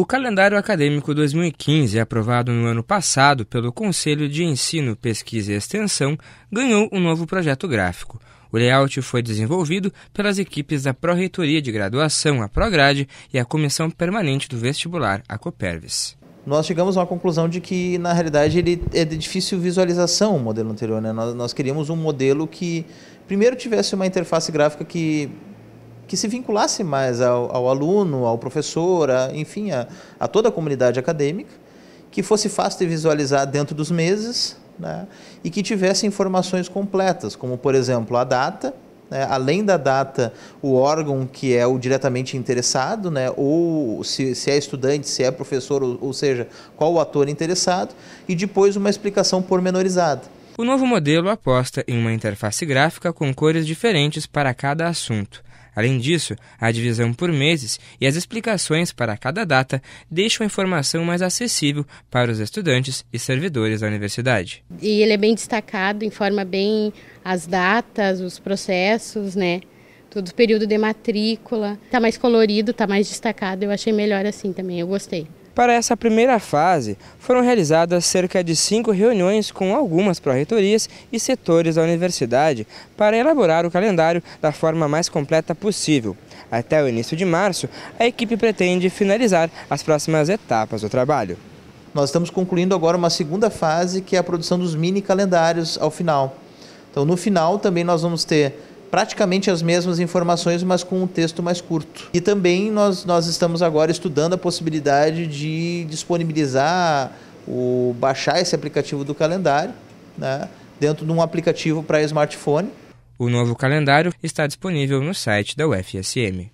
O calendário acadêmico 2015, aprovado no ano passado pelo Conselho de Ensino, Pesquisa e Extensão, ganhou um novo projeto gráfico. O layout foi desenvolvido pelas equipes da Pró-Reitoria de Graduação, a Prograde, e a Comissão Permanente do Vestibular, a Copervis nós chegamos à conclusão de que, na realidade, ele é de difícil visualização o modelo anterior. Né? Nós, nós, queríamos um modelo que, primeiro, tivesse uma interface gráfica que que se vinculasse mais ao, ao aluno, ao professor, a, enfim, a, a, toda a comunidade acadêmica, que fosse fácil de visualizar dentro dos meses né, e que tivesse informações completas, como, por exemplo, a data, né, além da data, o órgão que é o diretamente interessado, né, ou se, se, é estudante, se é professor, ou, ou seja, qual o ator interessado, e depois uma explicação pormenorizada. O novo modelo aposta em uma interface gráfica com cores diferentes para cada assunto. Além disso, a divisão por meses e as explicações para cada data deixam a informação mais acessível para os estudantes e servidores da universidade. E ele é bem destacado, informa bem as datas, os processos, né? Todo o período de matrícula. Está mais colorido, está mais destacado. Eu achei melhor assim também, eu gostei. Para essa primeira fase, foram realizadas cerca de cinco reuniões com algumas pró-reitorias e setores da universidade para elaborar o calendário da forma mais completa possível. Até o início de março, a equipe pretende finalizar as próximas etapas do trabalho. Nós estamos concluindo agora uma segunda fase, que é a produção dos mini calendários ao final. Então, no final, também nós vamos ter praticamente as mesmas informações, mas com um texto mais curto. E também nós, nós estamos agora estudando a possibilidade de disponibilizar, o, baixar esse aplicativo do calendário, né, dentro de um aplicativo para smartphone. O novo calendário está disponível no site da UFSM.